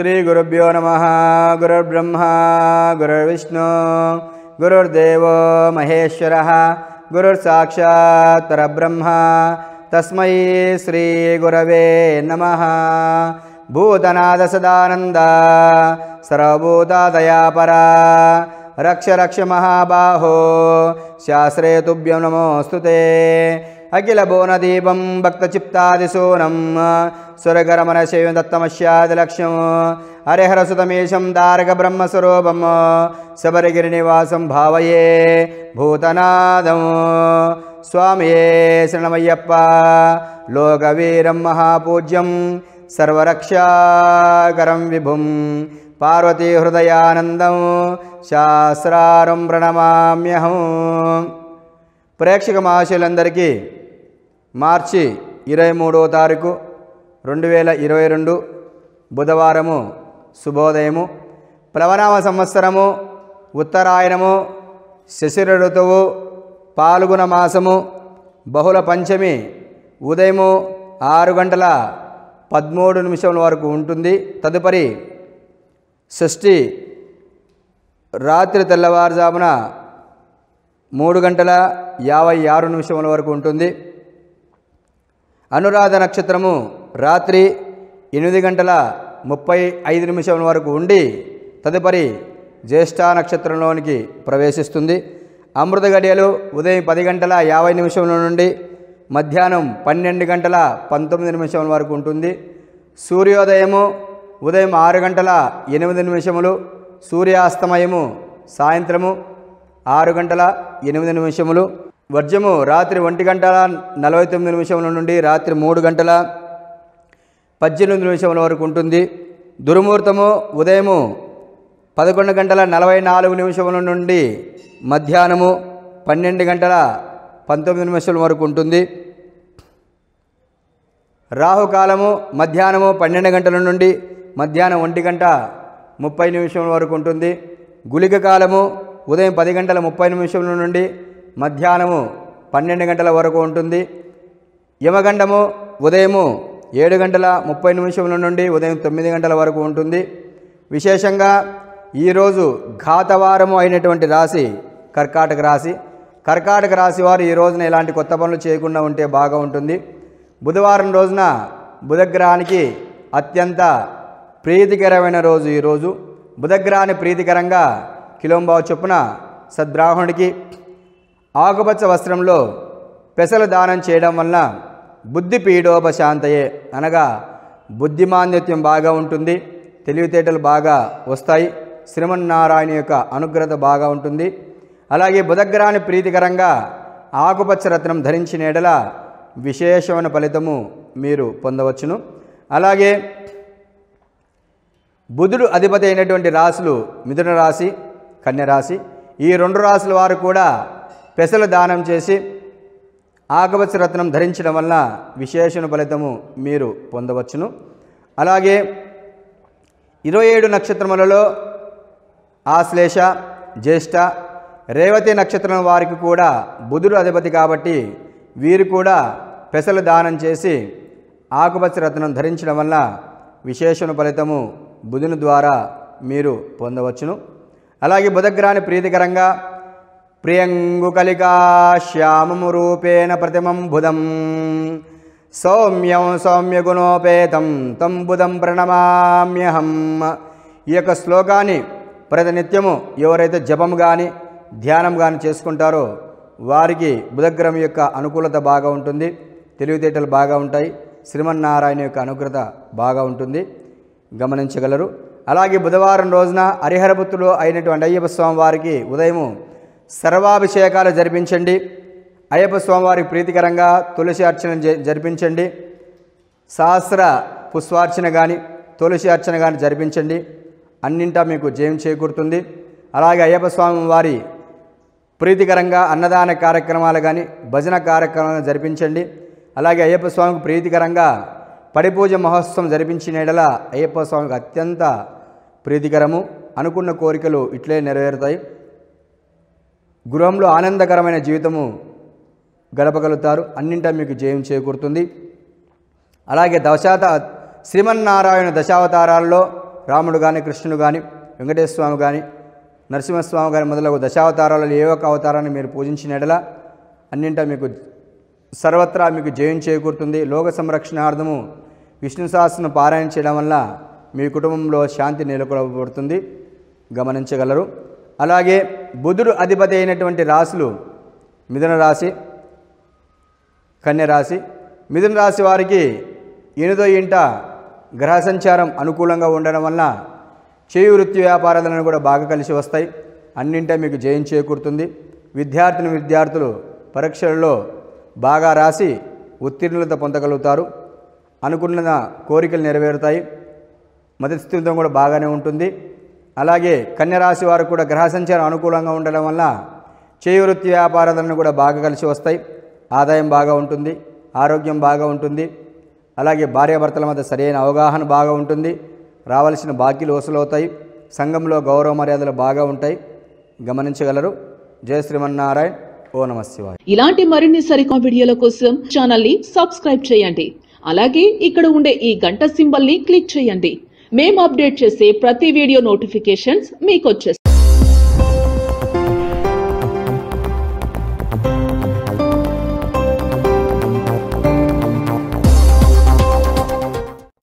श्रीगुरुभ्यो नमः गुरुर्ब्रह्मा गुरुर्विष्णु गुरुर्देवो महेश्वरः गुरुर्साक्षात् परब्रह्म तस्मै श्रीगुरवे नमः भूतनादसदानन्द सर्वभूता दयापरा रक्ष रक्ष महाबाहो शास्त्रे तुभ्यं नमोऽस्तु ते అఖిల అఖిలబోనదీపం భక్తచిప్తాదిశూనం సురగరమనశయం హరిహర సుతమేషం దారక బ్రహ్మస్వరూపం నివాసం భావయే భూతనాదం స్వామియే శరణమయ్యప్ప లోకవీరం మహాపూజ్యం సర్వరక్షాకరం విభుం పార్వతీ హృదయానందం శాస్త్రారం ప్రణమామ్యహం ప్రేక్షక మహాశులందరికీ మార్చి ఇరవై మూడవ తారీఖు రెండు వేల ఇరవై రెండు బుధవారము శుభోదయము ప్లవనామ సంవత్సరము ఉత్తరాయణము శశిర ఋతువు పాల్గొన మాసము బహుళ పంచమి ఉదయము ఆరు గంటల పదమూడు నిమిషముల వరకు ఉంటుంది తదుపరి షష్ఠి రాత్రి తెల్లవారుజామున మూడు గంటల యాభై ఆరు నిమిషముల వరకు ఉంటుంది అనురాధ నక్షత్రము రాత్రి ఎనిమిది గంటల ముప్పై ఐదు నిమిషం వరకు ఉండి తదుపరి జ్యేష్ఠ నక్షత్రంలోనికి ప్రవేశిస్తుంది అమృత గడియలు ఉదయం పది గంటల యాభై నిమిషముల నుండి మధ్యాహ్నం పన్నెండు గంటల పంతొమ్మిది నిమిషముల వరకు ఉంటుంది సూర్యోదయము ఉదయం ఆరు గంటల ఎనిమిది నిమిషములు సూర్యాస్తమయము సాయంత్రము ఆరు గంటల ఎనిమిది నిమిషములు వర్జము రాత్రి ఒంటి గంటల నలభై తొమ్మిది నిమిషముల నుండి రాత్రి మూడు గంటల పద్దెనిమిది నిమిషముల వరకు ఉంటుంది దుర్ముహూర్తము ఉదయము పదకొండు గంటల నలభై నాలుగు నిమిషముల నుండి మధ్యాహ్నము పన్నెండు గంటల పంతొమ్మిది నిమిషముల వరకు ఉంటుంది రాహుకాలము మధ్యాహ్నము పన్నెండు గంటల నుండి మధ్యాహ్నం ఒంటి గంట ముప్పై నిమిషముల వరకు ఉంటుంది గుళిక కాలము ఉదయం పది గంటల ముప్పై నిమిషముల నుండి మధ్యాహ్నము పన్నెండు గంటల వరకు ఉంటుంది యమగండము ఉదయము ఏడు గంటల ముప్పై నిమిషముల నుండి ఉదయం తొమ్మిది గంటల వరకు ఉంటుంది విశేషంగా ఈరోజు ఘాతవారము అయినటువంటి రాశి కర్కాటక రాశి కర్కాటక రాశి వారు ఈ రోజున ఇలాంటి కొత్త పనులు చేయకుండా ఉంటే బాగా ఉంటుంది బుధవారం రోజున బుధగ్రహానికి అత్యంత ప్రీతికరమైన రోజు ఈరోజు బుధగ్రహాన్ని ప్రీతికరంగా కిలోంబావ చొప్పున సద్బ్రాహ్మణుడికి ఆకుపచ్చ వస్త్రంలో పెసలు దానం చేయడం వలన బుద్ధి పీడోపశాంతయే అనగా బుద్ధిమాంద్యత్యం బాగా ఉంటుంది తెలివితేటలు బాగా వస్తాయి శ్రీమన్నారాయణ యొక్క అనుగ్రహత బాగా ఉంటుంది అలాగే బుధగ్రహాన్ని ప్రీతికరంగా ఆకుపచ్చ రత్నం ధరించిన ఎడల విశేషమైన ఫలితము మీరు పొందవచ్చును అలాగే బుధుడు అధిపతి అయినటువంటి రాశులు మిథున రాశి కన్యరాశి ఈ రెండు రాసుల వారు కూడా పెసలు దానం చేసి ఆగవత్స రత్నం ధరించడం వల్ల విశేషణ ఫలితము మీరు పొందవచ్చును అలాగే ఇరవై ఏడు నక్షత్రములలో ఆశ్లేష జ్యేష్ఠ రేవతి నక్షత్రం వారికి కూడా బుధుడు అధిపతి కాబట్టి వీరు కూడా పెసలు దానం చేసి ఆకుపచ్చ రత్నం ధరించడం వల్ల విశేషణ ఫలితము బుధుని ద్వారా మీరు పొందవచ్చును అలాగే బుధగ్రాన్ని ప్రీతికరంగా ప్రియంగుకలికా శ్యామము రూపేణ ప్రతిమం బుధం సౌమ్యం సౌమ్యగుణోపేతం తం బుధం ప్రణమామ్యహం ఈ యొక్క శ్లోకాన్ని ప్రతినిత్యము ఎవరైతే జపం కానీ ధ్యానం కానీ చేసుకుంటారో వారికి బుధగ్రహం యొక్క అనుకూలత బాగా ఉంటుంది తెలివితేటలు బాగా ఉంటాయి శ్రీమన్నారాయణ యొక్క అనుగ్రత బాగా ఉంటుంది గమనించగలరు అలాగే బుధవారం రోజున హరిహరపుత్రులు అయినటువంటి అయ్యప్ప స్వామి వారికి ఉదయము సర్వాభిషేకాలు జరిపించండి అయ్యప్ప స్వామివారి ప్రీతికరంగా తులసి అర్చన జరిపించండి సహస్ర పుష్పార్చన కానీ తులసి అర్చన కానీ జరిపించండి అన్నింటా మీకు జయం చేకూరుతుంది అలాగే అయ్యప్ప స్వామి వారి ప్రీతికరంగా అన్నదాన కార్యక్రమాలు కానీ భజన కార్యక్రమాలు జరిపించండి అలాగే అయ్యప్ప స్వామికి ప్రీతికరంగా పడిపూజ మహోత్సవం జరిపించిన ఎడల అయ్యప్ప స్వామికి అత్యంత ప్రీతికరము అనుకున్న కోరికలు ఇట్లే నెరవేరుతాయి గృహంలో ఆనందకరమైన జీవితము గడపగలుగుతారు అన్నింటా మీకు జయం చేకూరుతుంది అలాగే దశాత శ్రీమన్నారాయణ దశావతారాల్లో రాముడు కానీ కృష్ణుడు కానీ వెంకటేశ్వర స్వామి కానీ నరసింహస్వామి కానీ మొదలగు దశావతారాలలో ఏ ఒక్క అవతారాన్ని మీరు పూజించినడలా అన్నింటా మీకు సర్వత్రా మీకు జయం చేకూరుతుంది లోక సంరక్షణార్థము విష్ణు సహస్రం పారాయణ చేయడం వల్ల మీ కుటుంబంలో శాంతి నెలకొల్పబడుతుంది గమనించగలరు అలాగే బుధుడు అధిపతి అయినటువంటి రాశులు మిథున రాశి కన్య రాశి మిథున రాశి వారికి ఎనిమిదో ఇంట గ్రహ సంచారం అనుకూలంగా ఉండడం వల్ల చేయు వృత్తి వ్యాపారాలను కూడా బాగా కలిసి వస్తాయి అన్నింటే మీకు జయం చేకూరుతుంది విద్యార్థిని విద్యార్థులు పరీక్షలలో బాగా రాసి ఉత్తీర్ణులత పొందగలుగుతారు అనుకున్న కోరికలు నెరవేరుతాయి మధ్యస్థితం కూడా బాగానే ఉంటుంది అలాగే కన్యరాశి వారు కూడా గ్రహ సంచారం అనుకూలంగా ఉండడం వల్ల చేయువృత్తి వ్యాపారాలను కూడా బాగా కలిసి వస్తాయి ఆదాయం బాగా ఉంటుంది ఆరోగ్యం బాగా ఉంటుంది అలాగే భార్యాభర్తల మధ్య సరైన అవగాహన బాగా ఉంటుంది రావాల్సిన బాకీలు వసూలవుతాయి సంఘంలో గౌరవ మర్యాదలు బాగా ఉంటాయి గమనించగలరు జయ శ్రీమన్నారాయణ ఓ నమ శివాయ ఇలాంటి మరిన్ని సరికొత్త వీడియోల కోసం ఛానల్ ని సబ్స్క్రైబ్ చేయండి అలాగే ఇక్కడ ఉండే ఈ గంట సింబల్ ని క్లిక్ చేయండి మేము అప్డేట్ చేసే ప్రతి వీడియో నోటిఫికేషన్స్ మీకు వచ్చేస్తాయి